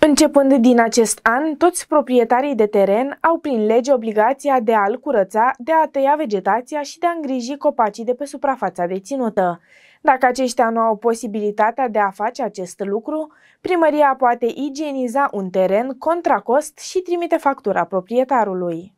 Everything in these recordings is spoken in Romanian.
Începând din acest an, toți proprietarii de teren au prin lege obligația de a-l curăța, de a tăia vegetația și de a îngriji copacii de pe suprafața deținută. Dacă aceștia nu au posibilitatea de a face acest lucru, primăria poate igieniza un teren contra cost și trimite factura proprietarului.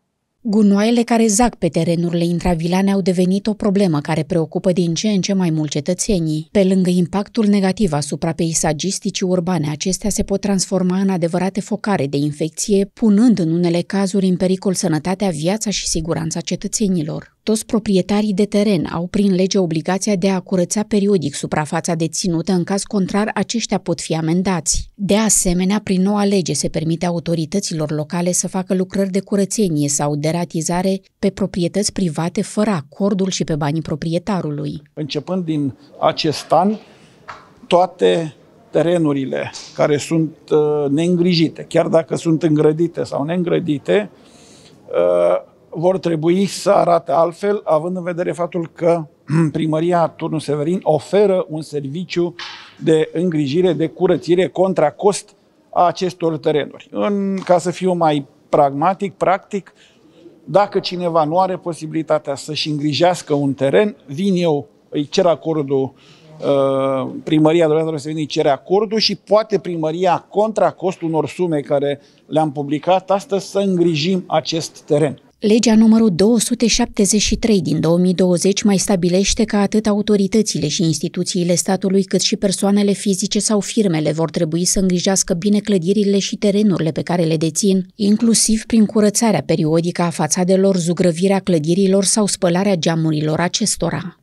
Gunoaiele care zac pe terenurile intravilane au devenit o problemă care preocupă din ce în ce mai mult cetățenii. Pe lângă impactul negativ asupra peisagisticii urbane, acestea se pot transforma în adevărate focare de infecție, punând în unele cazuri în pericol sănătatea, viața și siguranța cetățenilor toți proprietarii de teren au prin lege obligația de a curăța periodic suprafața deținută, în caz contrar aceștia pot fi amendați. De asemenea, prin noua lege se permite autorităților locale să facă lucrări de curățenie sau de ratizare pe proprietăți private fără acordul și pe banii proprietarului. Începând din acest an, toate terenurile care sunt uh, neîngrijite, chiar dacă sunt îngrădite sau neîngrădite, uh, vor trebui să arate altfel, având în vedere faptul că primăria Turnul Severin oferă un serviciu de îngrijire, de curățire contra cost a acestor terenuri. În, ca să fiu mai pragmatic, practic, dacă cineva nu are posibilitatea să-și îngrijească un teren, vin eu, îi cer acordul uh, primăria Dolores Severin îi cere acordul și poate primăria, contra costul unor sume care le-am publicat astăzi, să îngrijim acest teren. Legea numărul 273 din 2020 mai stabilește că atât autoritățile și instituțiile statului, cât și persoanele fizice sau firmele vor trebui să îngrijească bine clădirile și terenurile pe care le dețin, inclusiv prin curățarea periodică a fațadelor, zugrăvirea clădirilor sau spălarea geamurilor acestora.